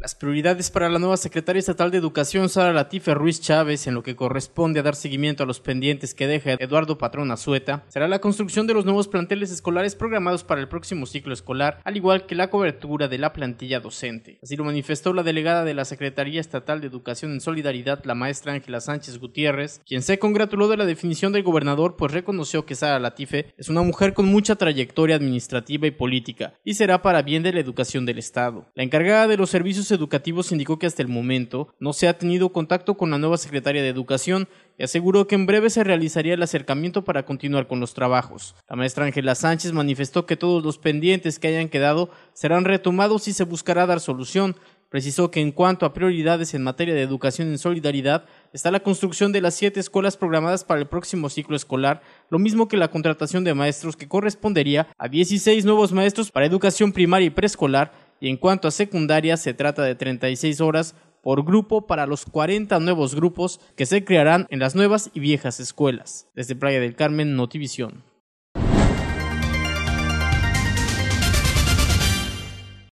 Las prioridades para la nueva secretaria estatal de Educación, Sara Latife Ruiz Chávez, en lo que corresponde a dar seguimiento a los pendientes que deja Eduardo Patrón Azueta, será la construcción de los nuevos planteles escolares programados para el próximo ciclo escolar, al igual que la cobertura de la plantilla docente. Así lo manifestó la delegada de la Secretaría Estatal de Educación en Solidaridad, la maestra Ángela Sánchez Gutiérrez, quien se congratuló de la definición del gobernador, pues reconoció que Sara Latife es una mujer con mucha trayectoria administrativa y política, y será para bien de la educación del Estado. La encargada de los servicios educativos indicó que hasta el momento no se ha tenido contacto con la nueva secretaria de Educación y aseguró que en breve se realizaría el acercamiento para continuar con los trabajos. La maestra Ángela Sánchez manifestó que todos los pendientes que hayan quedado serán retomados y se buscará dar solución. Precisó que en cuanto a prioridades en materia de educación en solidaridad, está la construcción de las siete escuelas programadas para el próximo ciclo escolar, lo mismo que la contratación de maestros que correspondería a 16 nuevos maestros para educación primaria y preescolar, y en cuanto a secundaria se trata de 36 horas por grupo para los 40 nuevos grupos que se crearán en las nuevas y viejas escuelas. Desde Playa del Carmen, Notivisión.